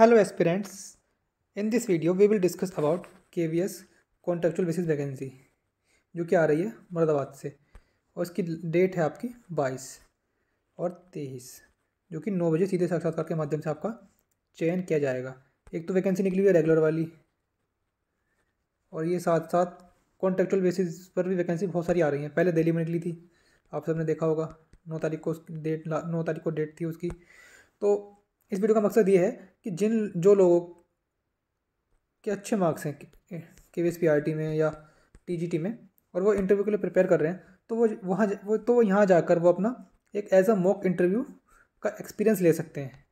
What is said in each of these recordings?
hello in this video we will discuss about K V S contractual basis vacancy जो कि आ रही है मुरादाबाद से और इसकी डेट है आपकी बाईस और तेईस जो कि नौ बजे सीधे साक्षात्कार के माध्यम से आपका चयन किया जाएगा एक तो वैकेंसी निकली हुई है रेगुलर वाली और ये साथ साथ कॉन्ट्रेक्चुअल बेसिस पर भी वैकेंसी बहुत सारी आ रही हैं पहले दिल्ली में निकली थी आप सबने देखा होगा नौ तारीख को डेट नौ तारीख को डेट थी उसकी तो इस वीडियो का मकसद ये है कि जिन जो लोगों के अच्छे मार्क्स हैं K V S P R T में या टी जी टी में और वो इंटरव्यू के लिए प्रिपेयर कर रहे हैं तो वो वहाँ वो तो वो यहाँ जाकर वो अपना एक एज अ मॉक इंटरव्यू का एक्सपीरियंस ले सकते हैं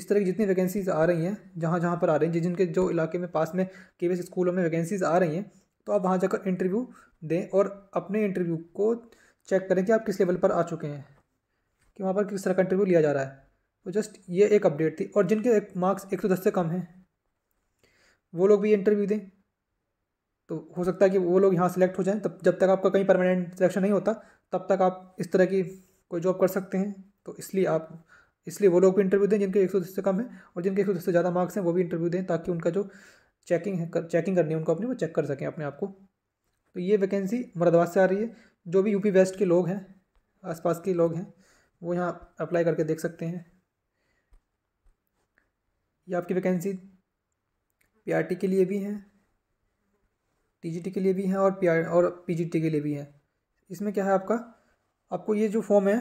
इस तरह की जितनी वैकेंसीज़ आ रही हैं जहाँ जहाँ पर आ रही हैं जिन जिनके जो इलाके में पास में के वी स्कूलों में वैकेंसीज़ आ रही हैं तो आप वहाँ जाकर इंटरव्यू दें और अपने इंटरव्यू को चेक करें कि आप किस लेवल पर आ चुके हैं कि वहाँ पर किस तरह का इंटरव्यू लिया जा रहा है तो जस्ट ये एक अपडेट थी और जिनके एक मार्क्स एक सौ दस से कम हैं वो लोग भी इंटरव्यू दें तो हो सकता है कि वो लोग यहाँ सेलेक्ट हो जाएं तब जब तक आपका कहीं परमानेंट सिलेक्शन नहीं होता तब तक आप इस तरह की कोई जॉब कर सकते हैं तो इसलिए आप इसलिए वो लोग भी इंटरव्यू दें जिनके एक सौ दस से कम है और जिनके एक सौ दस से ज़्यादा मार्क्स हैं वो भी इंटरव्यू दें ताकि उनका जो चेकिंग है कर, चेकिंग करनी है उनको अपनी वो चेक कर सकें अपने आप को तो ये वैकेंसी मुरादाबाद से आ रही है जो भी यूपी वेस्ट के लोग हैं आसपास के लोग हैं वो यहाँ अप्लाई करके देख सकते हैं ये आपकी वैकेंसी पीआरटी के लिए भी हैं टीजीटी के लिए भी हैं और पी और पीजीटी के लिए भी हैं इसमें क्या है आपका आपको ये जो फॉर्म है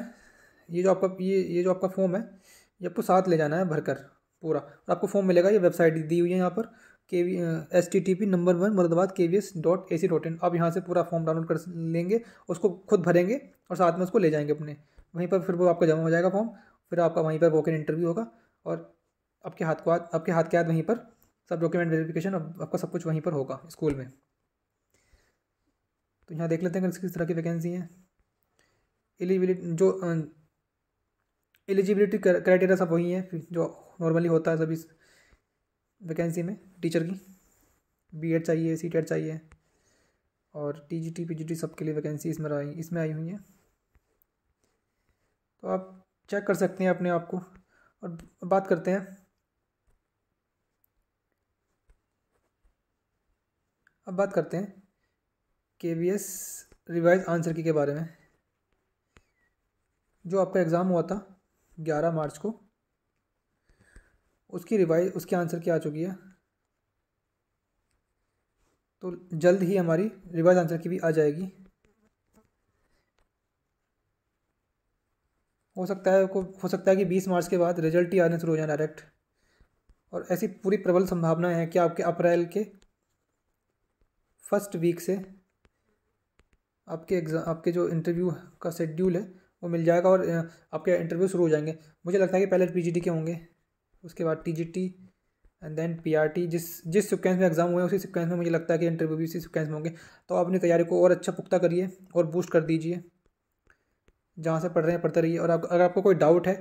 ये जो आपका ये ये जो आपका फॉर्म है ये आपको साथ ले जाना है भरकर पूरा और आपको फॉर्म मिलेगा ये वेबसाइट दी हुई है यहाँ पर K V S T T P number one Moradabad K V S dot A C dot in आप यहाँ से पूरा फॉर्म डाउनलोड कर लेंगे उसको खुद भरेंगे और साथ में उसको ले जाएंगे अपने वहीं पर फिर वो आपका जमा हो जाएगा फॉर्म फिर आपका वहीं पर वॉक इन इंटरव्यू होगा और आपके हाथ को आपके हाथ के हाथ वहीं पर सब डॉक्यूमेंट वेरिफिकेशन आपका सब कुछ वहीं पर होगा स्कूल में तो यहाँ देख लेते हैं किस तरह की वैकेंसी हैं एलिजिबिलिटी जो एलिजिबिलिटी क्राइटेरिया सब वही है जो नॉर्मली होता है सभी वैकेंसी में टीचर की बी एड चाहिए सी टेड चाहिए और T G T P G T सब के लिए वैकेंसी इसमें आई इसमें आई हुई हैं तो आप चेक कर सकते हैं अपने आप को और बात करते हैं अब बात करते हैं K V S revise answer की के बारे में जो आपका एग्ज़ाम हुआ था ग्यारह मार्च को उसकी रिवाइज उसकी आंसर की आ चुकी है तो जल्द ही हमारी रिवाइज आंसर की भी आ जाएगी हो सकता है को हो सकता है कि बीस मार्च के बाद रिजल्ट ही आने शुरू हो जाए डायरेक्ट और ऐसी पूरी प्रबल संभावना है कि आपके अप्रैल के फर्स्ट वीक से आपके एग्ज़ाम आपके जो इंटरव्यू का शेड्यूल है वो मिल जाएगा और आपके इंटरव्यू शुरू हो जाएंगे मुझे लगता है कि पहले पीजीटी के होंगे उसके बाद टीजीटी एंड देन पीआरटी जिस जिस सिक्वेंस में एग्ज़ाम हुए उसी सिक्वेंस में मुझे लगता है कि इंटरव्यू भी उसी सिक्वेंस में होंगे तो आप अपनी तैयारी को और अच्छा पुख्ता करिए और बूस्ट कर दीजिए जहाँ से पढ़ रहे हैं पढ़ते रहिए और आप अगर आपको कोई डाउट है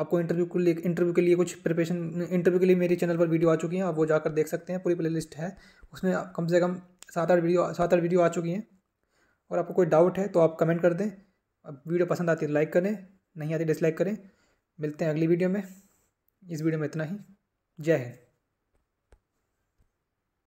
आपको इंटरव्यू के लिए इंटरव्यू के लिए कुछ प्रिपरेशन इंटरव्यू के लिए मेरे चैनल पर वीडियो आ चुकी हैं आप वो जाकर देख सकते हैं पूरी प्ले लिस्ट है उसमें कम से कम सात आठ वीडियो सात आठ वीडियो आ चुकी हैं और आपको कोई डाउट है तो आप कमेंट कर दें अब वीडियो पसंद आती है लाइक तो करें नहीं आती डिसलाइक करें मिलते हैं अगली वीडियो में इस वीडियो में इतना ही जय हिंद